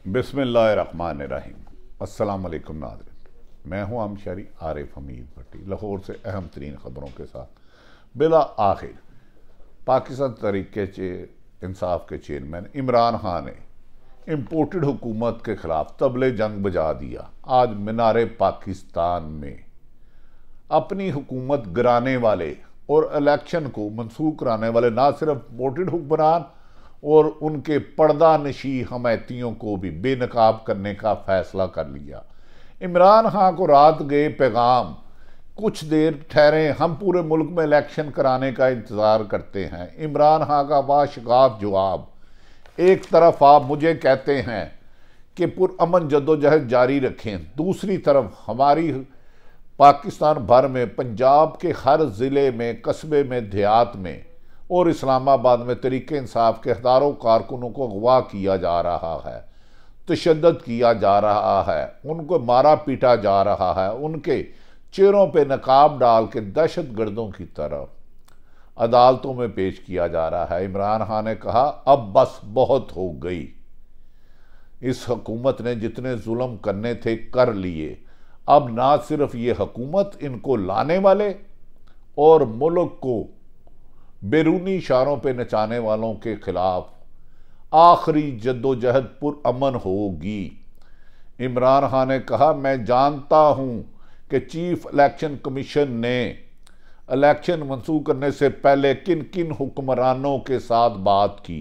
अस्सलाम अल्लाम नाजरन मैं हूं आम शहरी आरिफ हमीद भट्टी लाहौर से अहम तरीन ख़बरों के साथ बिला आखिर पाकिस्तान तरीके चे इंसाफ के चेयरमैन इमरान खान ने इम्पोर्टेड हुकूमत के ख़िलाफ़ तबले जंग बजा दिया आज मीनार पाकिस्तान में अपनी हुकूमत गिराने वाले और इलेक्शन को मनसूख कराने वाले ना सिर्फ इम्पोर्टेड हुक्मरान और उनके पर्दा नशी हमैतियों को भी बेनकाब करने का फैसला कर लिया इमरान खां को रात गए पैगाम कुछ देर ठहरे हम पूरे मुल्क में इलेक्शन कराने का इंतज़ार करते हैं इमरान खां का बाशगाफ जवाब एक तरफ आप मुझे कहते हैं कि पुरमन जदोजहद जारी रखें दूसरी तरफ हमारी पाकिस्तान भर में पंजाब के हर ज़िले में कस्बे में देहात में और इस्लामाबाद में तरीके इंसाफ के हज़ारों कारकुनों को अगवा किया जा रहा है तशद किया जा रहा है उनको मारा पीटा जा रहा है उनके चेहरों पर नकाब डाल के दहशत गर्दों की तरफ अदालतों में पेश किया जा रहा है इमरान खान ने कहा अब बस बहुत हो गई इस हकूमत ने जितने जुल्म करने थे कर लिए अब ना सिर्फ ये हकूमत इनको लाने वाले और मुल्क को बैरूनी इशारों पर नचाने वालों के खिलाफ आखिरी जद्दोजहद अमन होगी इमरान खान ने कहा मैं जानता हूं कि चीफ इलेक्शन कमीशन ने इलेक्शन मंसूख करने से पहले किन किन हुक्मरानों के साथ बात की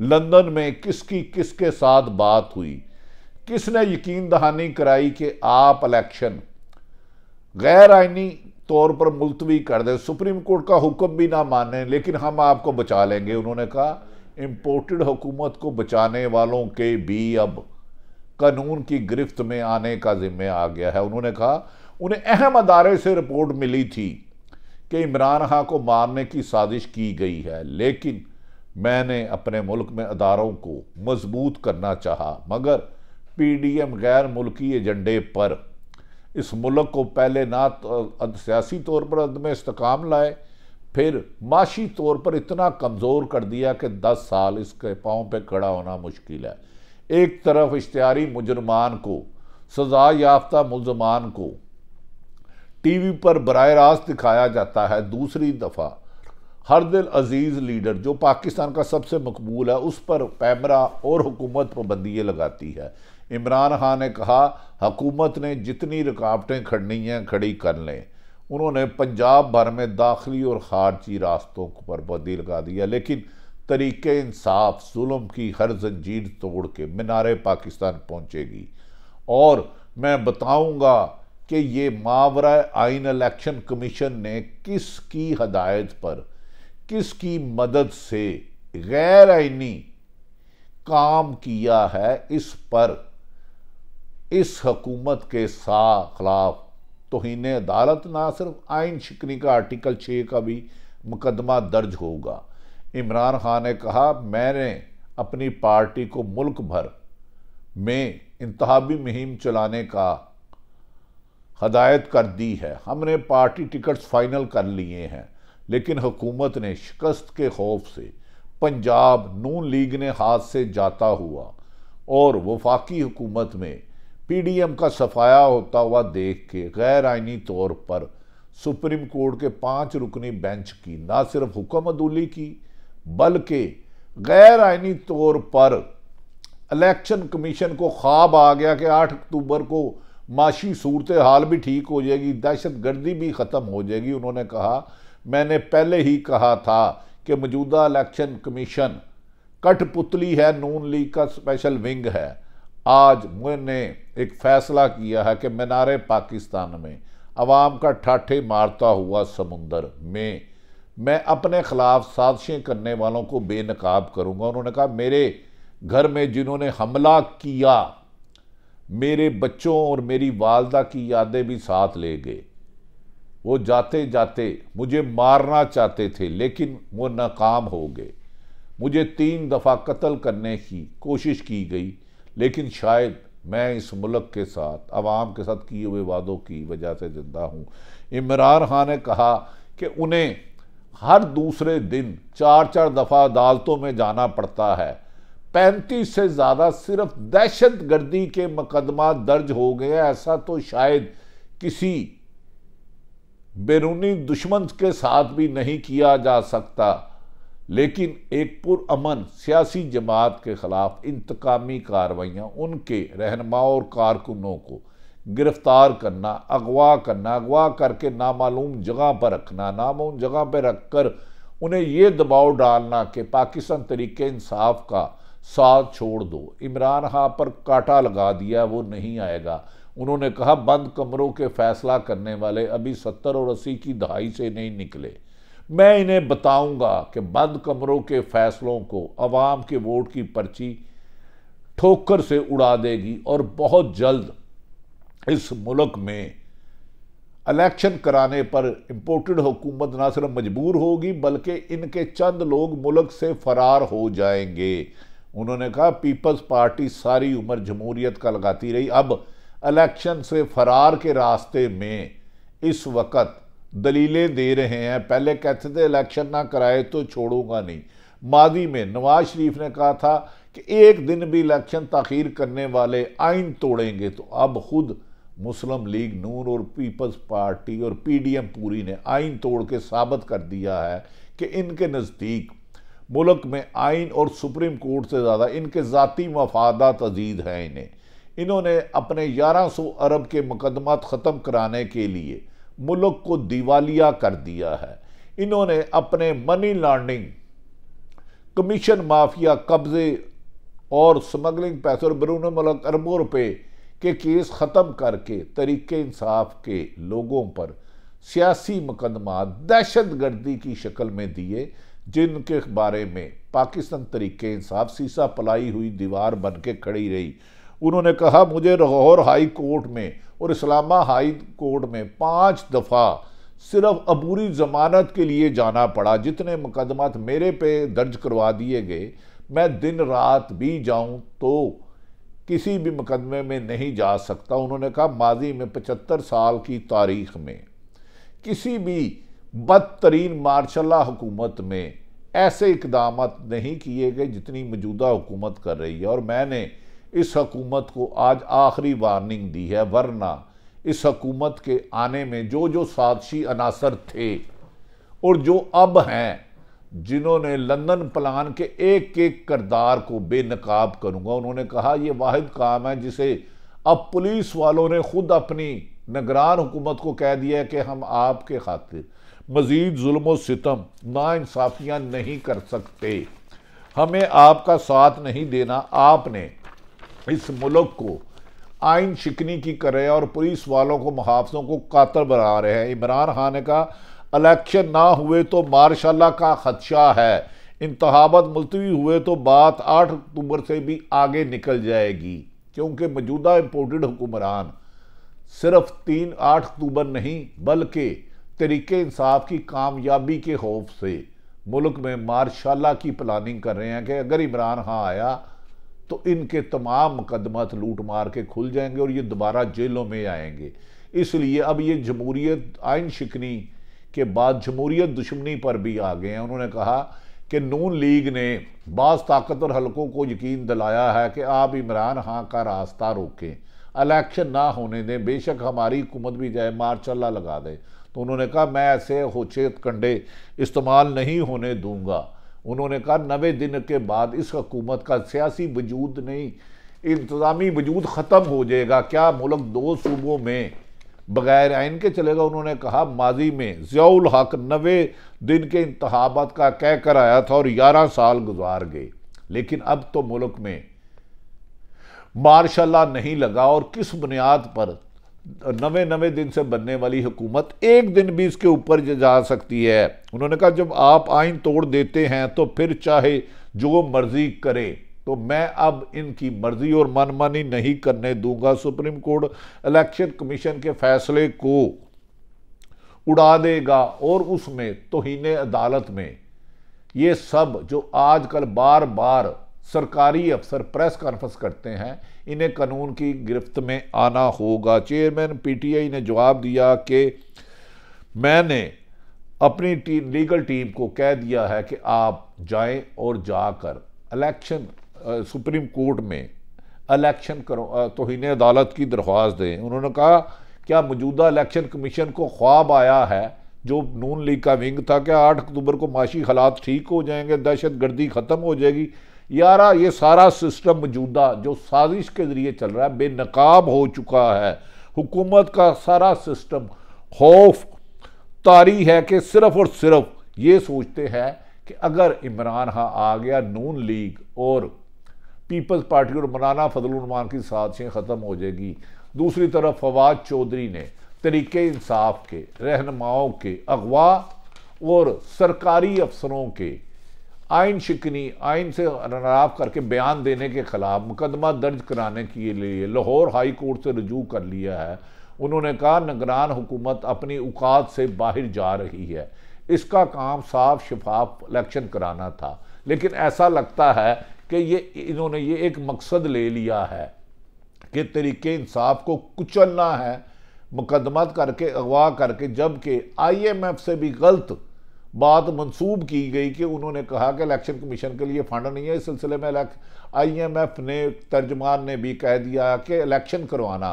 लंदन में किसकी किसके साथ बात हुई किसने यकीन दहानी कराई कि आप इलेक्शन गैर आइनी तौर पर मुलतवी कर दें सुप्रीम कोर्ट का हुक्म भी ना माने लेकिन हम आपको बचा लेंगे उन्होंने कहा इम्पोर्टेड हुकूमत को बचाने वालों के भी अब कानून की गिरफ्त में आने का जिम्मे आ गया है उन्होंने कहा उन्हें अहम अदारे से रिपोर्ट मिली थी कि इमरान खां को मारने की साजिश की गई है लेकिन मैंने अपने मुल्क में अदारों को मजबूत करना चाहा मगर पीडीएम गैर मुल्की एजेंडे पर इस मुल्क को पहले ना तो सियासी तौर पर अदम इसकाम लाए फिर माशी तौर पर इतना कमज़ोर कर दिया कि दस साल इसके पाँव पर खड़ा होना मुश्किल है एक तरफ इश्तारी मुजरमान को सजा याफ्ता मुलजमान को टी वी पर बर रास्त दिखाया जाता है दूसरी दफ़ा हर दिल अजीज़ लीडर जो पाकिस्तान का सबसे मकबूल है उस पर पैमरा और हुकूमत पाबंदियाँ लगाती है इमरान खान ने कहा हकूमत ने जितनी रुकावटें खड़नी हैं खड़ी कर लें उन्होंने पंजाब भर में दाखिली और खारजी रास्तों पर बदी लगा दिया लेकिन तरीके इंसाफ जुल्म की हर जंजीर तोड़ के मीनारे पाकिस्तान पहुँचेगी और मैं बताऊँगा कि ये मावरा आइन इलेक्शन कमीशन ने किस की हदायत पर किसकी मदद से गैर आइनी काम किया है इस पर इस हकूमत के सा खिलाफ तोहन अदालत ना सिर्फ आइन शिकनी का आर्टिकल छः का भी मुकदमा दर्ज होगा इमरान खान ने कहा मैंने अपनी पार्टी को मुल्क भर में इंतबी मुहिम चलाने का हदायत कर दी है हमने पार्टी टिकट्स फाइनल कर लिए हैं लेकिन हुकूमत ने शिकस्त के खौफ से पंजाब नून लीग ने हाथ से जाता हुआ और वफाकी हुकूमत में पीडीएम का सफाया होता हुआ देख के गैर आइनी तौर पर सुप्रीम कोर्ट के पांच रुकनी बेंच की ना सिर्फ हुक्म अदूली की बल्कि गैर आइनी तौर पर इलेक्शन कमीशन को ख्वाब आ गया कि 8 अक्टूबर को माशी सूरत हाल भी ठीक हो जाएगी दहशत गर्दी भी ख़त्म हो जाएगी उन्होंने कहा मैंने पहले ही कहा था कि मौजूदा इलेक्शन कमीशन कठपुतली है नून लीग का स्पेशल विंग है आज मैंने एक फैसला किया है कि मीनारे पाकिस्तान में अवाम का ठाठे मारता हुआ समुंदर में मैं अपने ख़िलाफ़ साजिशें करने वालों को बेनकाब करूँगा उन्होंने कहा मेरे घर में जिन्होंने हमला किया मेरे बच्चों और मेरी वालदा की यादें भी साथ ले गए वो जाते जाते मुझे मारना चाहते थे लेकिन वो नाकाम हो गए मुझे तीन दफ़ा कत्ल करने की कोशिश की गई लेकिन शायद मैं इस मुल्क के साथ आवाम के साथ किए हुए वादों की वजह से ज़िंदा हूँ इमरान खान ने कहा कि उन्हें हर दूसरे दिन चार चार दफ़ा अदालतों में जाना पड़ता है पैंतीस से ज़्यादा सिर्फ दहशत गर्दी के मुकदमा दर्ज हो गए ऐसा तो शायद किसी बैरूनी दुश्मन के साथ भी नहीं किया जा सकता लेकिन एक पुरान सियासी जमात के ख़िलाफ़ इंतकामी कार्रवाइयाँ उनके रहनमाओं और कारकुनों को गिरफ़्तार करना अगवा करना अगवा करके नामालूम जगह पर रखना नामूम जगह पर रख कर उन्हें ये दबाव डालना कि पाकिस्तान तरीके इंसाफ का साथ छोड़ दो इमरान हाँ पर काटा लगा दिया वो नहीं आएगा उन्होंने कहा बंद कमरों के फैसला करने वाले अभी सत्तर और अस्सी की दहाई से नहीं निकले मैं इन्हें बताऊंगा कि बंद कमरों के फैसलों को अवाम के वोट की पर्ची ठोकर से उड़ा देगी और बहुत जल्द इस मुल्क में इलेक्शन कराने पर इम्पोर्टेड हुकूमत ना सिर्फ मजबूर होगी बल्कि इनके चंद लोग मुल्क से फरार हो जाएंगे उन्होंने कहा पीपल्स पार्टी सारी उम्र जमहूरियत का लगाती रही अब इलेक्शन से फरार के रास्ते में इस वक्त दलीलें दे रहे हैं पहले कहते थे इलेक्शन ना कराए तो छोड़ूंगा नहीं मादी में नवाज शरीफ ने कहा था कि एक दिन भी इलेक्शन तखीर करने वाले आइन तोड़ेंगे तो अब खुद मुस्लिम लीग नून और पीपल्स पार्टी और पीडीएम पूरी ने आइन तोड़ के साबित कर दिया है कि इनके नज़दीक मुल्क में आइन और सुप्रीम कोर्ट से ज़्यादा इनके ज़ाती मफादा अजीद हैं इन्हें इन्होंने अपने 1100 अरब के मुकदमा ख़त्म कराने के लिए मुल्क को दिवालिया कर दिया है इन्होंने अपने मनी लॉन्ड्रिंग कमीशन माफिया कब्ज़े और स्मगलिंग पैसे और बरून मुल्क अरबों रुपये के केस ख़त्म करके तरीके इंसाफ के लोगों पर सियासी मुकदमा दहशत गर्दी की शक्ल में दिए जिनके बारे में पाकिस्तान तरीके इंसाफ सीसा पलाई हुई दीवार बन के खड़ी रही उन्होंने कहा मुझे लाहौर हाई कोर्ट में और इस्लामा हाई कोर्ट में पाँच दफ़ा सिर्फ अबूरी ज़मानत के लिए जाना पड़ा जितने मुकदमत मेरे पे दर्ज करवा दिए गए मैं दिन रात भी जाऊं तो किसी भी मुकदमे में नहीं जा सकता उन्होंने कहा माजी में पचहत्तर साल की तारीख में किसी भी बदतरीन मार्शल हुकूमत में ऐसे इकदाम नहीं किए गए जितनी मौजूदा हुकूमत कर रही है और मैंने इस हकूमत को आज आखिरी वार्निंग दी है वरना इस हकूमत के आने में जो जो साक्षी अनासर थे और जो अब हैं जिन्होंने लंदन प्लान के एक एक करदार को बेनकाब करूंगा उन्होंने कहा यह वाहिद काम है जिसे अब पुलिस वालों ने खुद अपनी निगरान हुकूमत को कह दिया कि हम आपके खातिर मज़ीद जुल्म सितम नाानसाफ़ियाँ नहीं कर सकते हमें आपका साथ नहीं देना आपने इस मुल्क को आइन शिकनी की कर रहे हैं और पुलिस वालों को मुहाफ़ों को कातर बना रहे हैं इमरान खान ने कहा इलेक्शन ना हुए तो मार्शाला का खदशा है इंतबात मुलतवी हुए तो बात आठ अक्टूबर से भी आगे निकल जाएगी क्योंकि मौजूदा इम्पोर्टेड हुक्मरान सिर्फ तीन आठ अक्टूबर नहीं बल्कि तरीके इंसाफ की कामयाबी के खौफ से मुल्क में मार्शाला की प्लानिंग कर रहे हैं कि अगर इमरान खां आया तो इनके तमाम मुकदमत लूट मार के खुल जाएंगे और ये दोबारा जेलों में आएंगे इसलिए अब ये जमहूरीत आयन शिकनी के बाद जमूरियत दुश्मनी पर भी आ गए हैं उन्होंने कहा कि नून लीग ने बाज़ ताकतवर हलकों को यकीन दिलाया है कि आप इमरान खां का रास्ता रोकें अलेक्शन ना होने दें बेशक हमारी हुकूमत भी जाए मार्चल्ला लगा दें तो उन्होंने कहा मैं ऐसे होचे कंडे इस्तेमाल नहीं होने दूंगा उन्होंने कहा नवे दिन के बाद इस हकूमत का सियासी वजूद नहीं इंतज़ामी वजूद ख़त्म हो जाएगा क्या मुल्क दो सूबों में बगैर आइन के चलेगा उन्होंने कहा माजी में ज़ियाउल हक नवे दिन के इंतबात का कह कर आया था और ग्यारह साल गुजार गए लेकिन अब तो मुल्क में मार्शाला नहीं लगा और किस बुनियाद पर नवे नवे दिन से बनने वाली हुकूमत एक दिन भी इसके ऊपर जा सकती है उन्होंने कहा जब आप आइन तोड़ देते हैं तो फिर चाहे जो मर्जी करे तो मैं अब इनकी मर्जी और मनमानी नहीं करने दूंगा सुप्रीम कोर्ट इलेक्शन कमीशन के फैसले को उड़ा देगा और उसमें तोहिने अदालत में ये सब जो आजकल बार बार सरकारी अफसर प्रेस कॉन्फ्रेंस करते हैं इन्हें कानून की गिरफ्त में आना होगा चेयरमैन पीटीआई ने जवाब दिया कि मैंने अपनी टीम लीगल टीम को कह दिया है कि आप जाएं और जाकर इलेक्शन सुप्रीम कोर्ट में इलेक्शन करो इन्हें अदालत की दरख्वास्त दें उन्होंने कहा क्या मौजूदा इलेक्शन कमीशन को ख्वाब आया है जो नून लीग का विंग था क्या आठ अक्टूबर को माशी हालात ठीक हो जाएंगे दहशतगर्दी ख़त्म हो जाएगी यार ये सारा सिस्टम मौजूदा जो साजिश के ज़रिए चल रहा है बेनकाब हो चुका है हुकूमत का सारा सिस्टम खौफ तारी है कि सिर्फ और सिर्फ ये सोचते हैं कि अगर इमरान हाँ आ गया नून लीग और पीपल्स पार्टी और मौलाना फजलरमान की साजिशें ख़त्म हो जाएगी दूसरी तरफ फवाद चौधरी ने तरीके इंसाफ के रहनुमाओं के अगवा और सरकारी अफसरों के आइन शिकनी आइन से रनाब करके बयान देने के खिलाफ मुकदमा दर्ज कराने के लिए लाहौर हाई कोर्ट से रजू कर लिया है उन्होंने कहा नगरान हुकूमत अपनी औकात से बाहर जा रही है इसका काम साफ शफाफ इलेक्शन कराना था लेकिन ऐसा लगता है कि ये इन्होंने ये एक मकसद ले लिया है कि तरीके इंसाफ को कुचलना है मुकदमा करके अगवा करके जबकि आई एम एफ से भी गलत बात मंसूब की गई कि उन्होंने कहा कि इलेक्शन कमीशन के लिए फंड नहीं है इस सिलसिले में आईएमएफ ने तर्जमान ने भी कह दिया कि इलेक्शन करवाना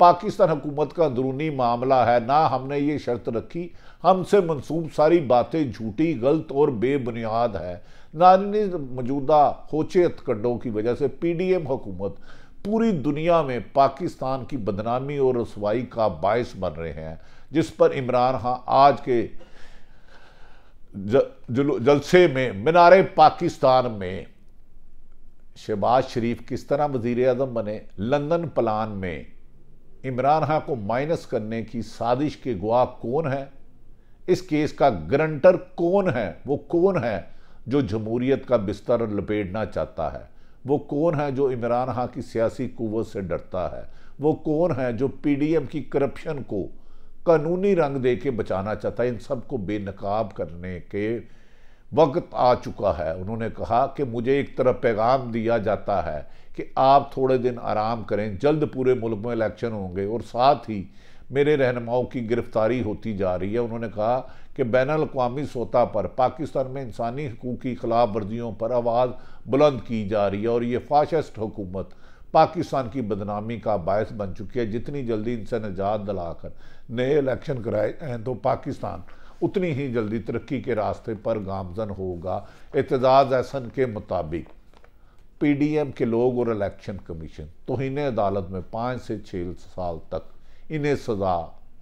पाकिस्तान हुकूमत का अंदरूनी मामला है ना हमने ये शर्त रखी हमसे मनसूब सारी बातें झूठी गलत और बेबुनियाद है नानी मौजूदा होचे हथकंडों की वजह से पी डी एम हुकूमत पूरी दुनिया में पाकिस्तान की बदनामी और रसवाई का बायस बन रहे हैं जिस पर इमरान खान आज के जलसे में मीनार पाकिस्तान में शहबाज शरीफ किस तरह वजीर अजम बने लंदन प्लान में इमरान खां को माइनस करने की साजिश के गुआ कौन है इस केस का ग्रंटर कौन है वो कौन है जो जमहूरीत का बिस्तर लपेटना चाहता है वो कौन है जो इमरान खां की सियासी कुवत से डरता है वो कौन है जो पीडीएम की करप्शन को कानूनी रंग दे के बचाना चाहता है इन सबको बेनकाब करने के वक्त आ चुका है उन्होंने कहा कि मुझे एक तरफ पैगाम दिया जाता है कि आप थोड़े दिन आराम करें जल्द पूरे मुल्क में इलेक्शन होंगे और साथ ही मेरे रहनुमाओं की गिरफ्तारी होती जा रही है उन्होंने कहा कि बैन अवी सतह पर पाकिस्तान में इंसानी हकूक़ की खिलाफ वर्जियों पर आवाज़ बुलंद की जा रही है और ये फाशस्ट हुकूमत पाकिस्तान की बदनामी का बायस बन चुकी है जितनी जल्दी इनसे निजात दिलाकर नए इलेक्शन कराए हैं तो पाकिस्तान उतनी ही जल्दी तरक्की के रास्ते पर गामजन होगा एतजाज़ एहसन के मुताबिक पी डी एम के लोग और इलेक्शन कमीशन तो इन्हें अदालत में पाँच से छः साल तक इन्हें सज़ा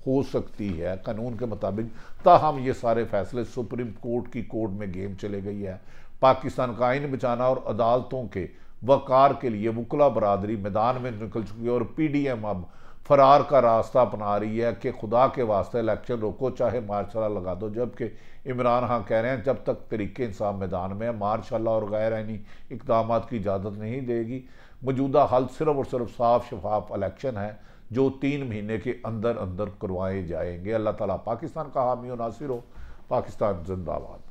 हो सकती है कानून के मुताबिक ताहम ये सारे फैसले सुप्रीम कोर्ट की कोर्ट में गेम चले गई है पाकिस्तान का आइन बचाना और अदालतों के वकार के लिए वकला बरदरी मैदान में निकल चुकी है और पी डी एम अब फरार का रास्ता अपना रही है कि खुदा के वास्ते इलेक्शन रोको चाहे मार्शाला लगा दो जबकि इमरान खान कह रहे हैं जब तक तरीके इंसाफ मैदान में है मार्शाला और गैर आनी इकदाम की इजाज़त नहीं देगी मौजूदा हल सिर्फ और सिर्फ साफ शफाफ इलेक्शन है जो तीन महीने के अंदर अंदर करवाए जाएंगे अल्लाह ताली पाकिस्तान का हामी नासिर हो पाकिस्तान जिंदाबाद